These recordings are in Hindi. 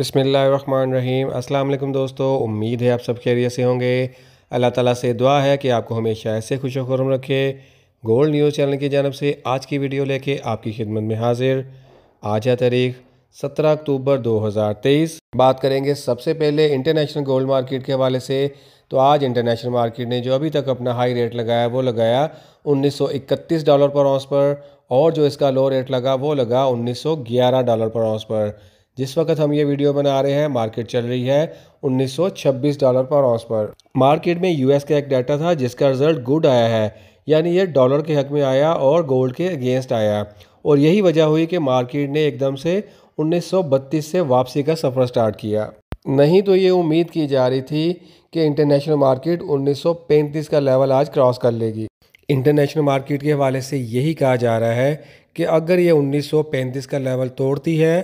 अस्सलाम वालेकुम दोस्तों उम्मीद है आप सब खैरियत से होंगे अल्लाह ताला से दुआ है कि आपको हमेशा ऐसे खुश खुरम रखे गोल्ड न्यूज़ चैनल की जानब से आज की वीडियो लेके आपकी खिदमत में हाजिर आज है तारीख 17 अक्टूबर 2023 बात करेंगे सबसे पहले इंटरनेशनल गोल्ड मार्केट के हवाले से तो आज इंटरनेशनल मार्केट ने जो अभी तक अपना हाई रेट लगाया वो लगाया इकतीस डॉलर पर औंस पर और जो इसका लो रेट लगा वो लगा ग्यारह डॉलर पर औंस पर जिस वक्त हम ये वीडियो बना रहे हैं मार्केट चल रही है 1926 डॉलर पर ऑस पर मार्केट में यूएस का एक डाटा था जिसका रिजल्ट गुड आया है यानी ये डॉलर के हक में आया और गोल्ड के अगेंस्ट आया और यही वजह हुई कि मार्केट ने एकदम से 1932 से वापसी का सफ़र स्टार्ट किया नहीं तो ये उम्मीद की जा रही थी कि इंटरनेशनल मार्केट उन्नीस का लेवल आज क्रॉस कर लेगी इंटरनेशनल मार्केट के हवाले से यही कहा जा रहा है कि अगर ये 1935 का लेवल तोड़ती है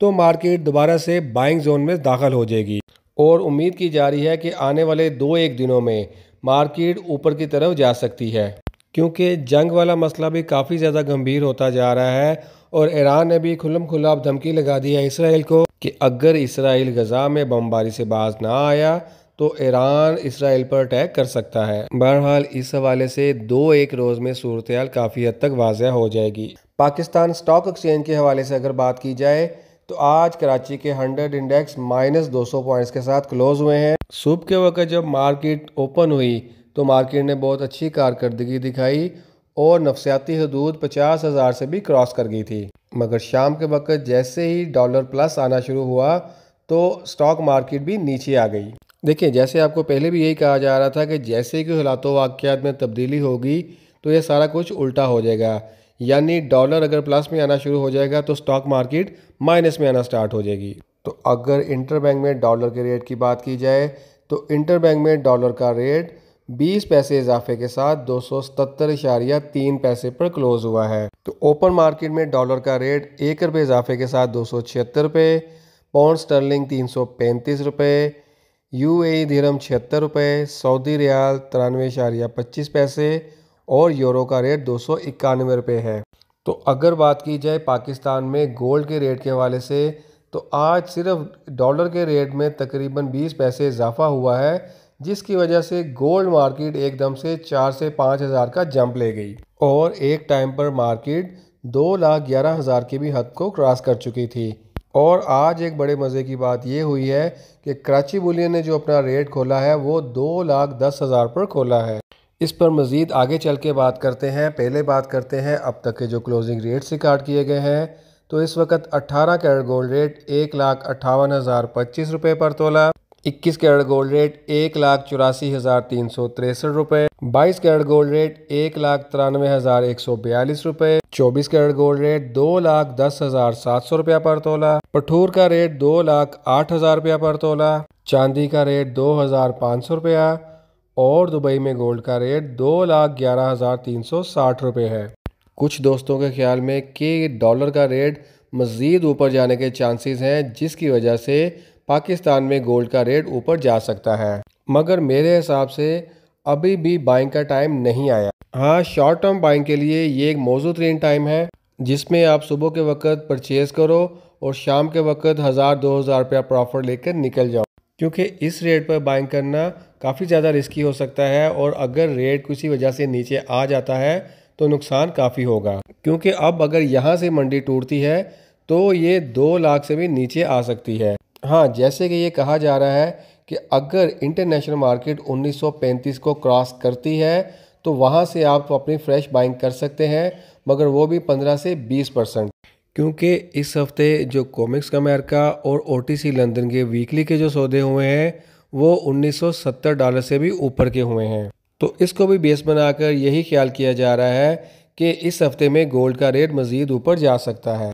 तो मार्केट दोबारा से बाइंग जोन में दाखिल हो जाएगी और उम्मीद की जा रही है कि आने वाले दो एक दिनों में मार्केट ऊपर की तरफ जा सकती है क्योंकि जंग वाला मसला भी काफ़ी ज़्यादा गंभीर होता जा रहा है और ईरान ने भी खुलम खुला धमकी लगा दी है इसराइल को कि अगर इसराइल गज़ा में बमबारी से बाज ना आया तो ईरान इसराइल पर अटैक कर सकता है बहरहाल इस हवाले से दो एक रोज़ में सूरत काफ़ी हद तक वाजह हो जाएगी पाकिस्तान स्टॉक एक्सचेंज के हवाले से अगर बात की जाए तो आज कराची के 100 इंडेक्स माइनस 200 पॉइंट्स के साथ क्लोज हुए हैं सुबह के वक्त जब मार्केट ओपन हुई तो मार्केट ने बहुत अच्छी कारकर्दगी दिखाई और नफसियाती हदूद पचास हज़ार से भी क्रॉस कर गई थी मगर शाम के वक्त जैसे ही डॉलर प्लस आना शुरू हुआ तो स्टॉक मार्केट भी नीचे आ गई देखिए जैसे आपको पहले भी यही कहा जा रहा था कि जैसे कि हालातों वाक्यात में तब्दीली होगी तो यह सारा कुछ उल्टा हो जाएगा यानी डॉलर अगर प्लस में आना शुरू हो जाएगा तो स्टॉक मार्केट माइनस में आना स्टार्ट हो जाएगी तो अगर इंटर बैंक में डॉलर के रेट की बात की जाए तो इंटर बैंक में डॉलर का रेट 20 पैसे इजाफे के साथ दो सौ तीन पैसे पर क्लोज हुआ है तो ओपन मार्केट में डॉलर का रेट एक रुपये इजाफे के साथ दो सौ छिहत्तर रुपये पाउंड स्टर्लिंग तीन सौ पैंतीस रुपये यू ए धीरम छिहत्तर रुपये सऊदी रियाल तिरानवे इशारिया पच्चीस पैसे और यूरो का रेट दो सौ इक्यानवे रुपये है तो अगर बात की जाए पाकिस्तान में गोल्ड के रेट के हवाले से तो आज सिर्फ डॉलर के रेट में तकरीबन 20 पैसे इजाफा हुआ है जिसकी वजह से गोल्ड मार्केट एकदम से चार से पाँच हज़ार का जंप ले गई और एक टाइम पर मार्केट दो लाख ग्यारह हज़ार की भी हद को क्रॉस कर चुकी थी और आज एक बड़े मज़े की बात यह हुई है कि कराची बुलियन ने जो अपना रेट खोला है वो दो लाख दस हज़ार पर खोला है इस पर मज़ीद आगे चल के बात करते हैं पहले बात करते हैं अब तक के जो क्लोजिंग रेट्स रिकॉर्ड किए गए हैं तो इस वक्त 18 कैरेट गोल्ड रेट एक लाख अट्ठावन हज़ार पच्चीस रुपये पर तोला इक्कीस कैरेट गोल्ड रेट एक लाख चौरासी हज़ार तीन सौ तिरसठ रुपये बाईस कैरेट गोल्ड रेट एक लाख तिरानवे हज़ार एक सौ बयालीस रुपये चौबीस कैरेट गोल्ड रेट दो लाख दस हज़ार सात सौ रुपया पर तोला पठूर का रेट दो लाख आठ हज़ार रुपया पर तोला चांदी का रेट दो हज़ार पाँच सौ रुपया और दुबई में गोल्ड का रेट दो लाख ग्यारह हज़ार तीन सौ साठ रुपये है कुछ दोस्तों के ख्याल में कि डॉलर का रेट मज़ीद ऊपर जाने के चांसेस हैं जिसकी वजह से पाकिस्तान में गोल्ड का रेट ऊपर जा सकता है मगर मेरे हिसाब से अभी भी बाइंग का टाइम नहीं आया हाँ शॉर्ट टर्म बाइंग के लिए ये एक मौजू तरीन टाइम है जिसमें आप सुबह के वक्त परचेज़ करो और शाम के वक्त हज़ार दो हज़ार रुपया प्रॉफिट लेकर निकल जाओ क्योंकि इस रेट पर बाइंग करना काफ़ी ज़्यादा रिस्की हो सकता है और अगर रेट किसी वजह से नीचे आ जाता है तो नुकसान काफ़ी होगा क्योंकि अब अगर यहाँ से मंडी टूटती है तो ये दो लाख से भी नीचे आ सकती है हाँ जैसे कि ये कहा जा रहा है कि अगर इंटरनेशनल मार्केट 1935 को क्रॉस करती है तो वहाँ से आप तो अपनी फ्रेश बाइंग कर सकते हैं मगर वो भी 15 से 20 परसेंट क्योंकि इस हफ्ते जो कॉमिक्स अमेरिका और ओ लंदन के वीकली के जो सौदे हुए हैं वो 1970 डॉलर से भी ऊपर के हुए हैं तो इसको भी बेस बनाकर यही ख्याल किया जा रहा है कि इस हफ्ते में गोल्ड का रेट मज़ीद ऊपर जा सकता है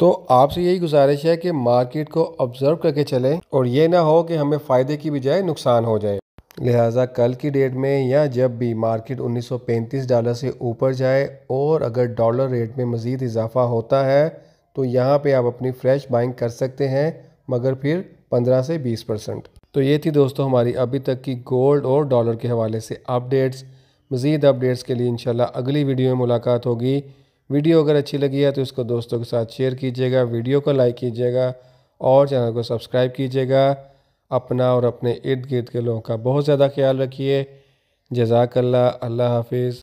तो आपसे यही गुजारिश है कि मार्केट को ऑब्ज़र्व करके चलें और ये ना हो कि हमें फ़ायदे की बजाय नुकसान हो जाए लिहाजा कल की डेट में या जब भी मार्केट 1935 डॉलर से ऊपर जाए और अगर डॉलर रेट में मज़ीद इजाफा होता है तो यहाँ पे आप अपनी फ़्रेश बाइंग कर सकते हैं मगर फिर 15 से 20 परसेंट तो ये थी दोस्तों हमारी अभी तक की गोल्ड और डॉलर के हवाले से अपडेट्स मज़ीद अपडेट्स के लिए इंशाल्लाह अगली वीडियो में मुलाकात होगी वीडियो अगर अच्छी लगी है तो इसको दोस्तों के साथ शेयर कीजिएगा वीडियो को लाइक कीजिएगा और चैनल को सब्सक्राइब कीजिएगा अपना और अपने इर्द गिर्द के लोगों का बहुत ज़्यादा ख्याल रखिए जजाकल्ला अल्लाह हाफिज़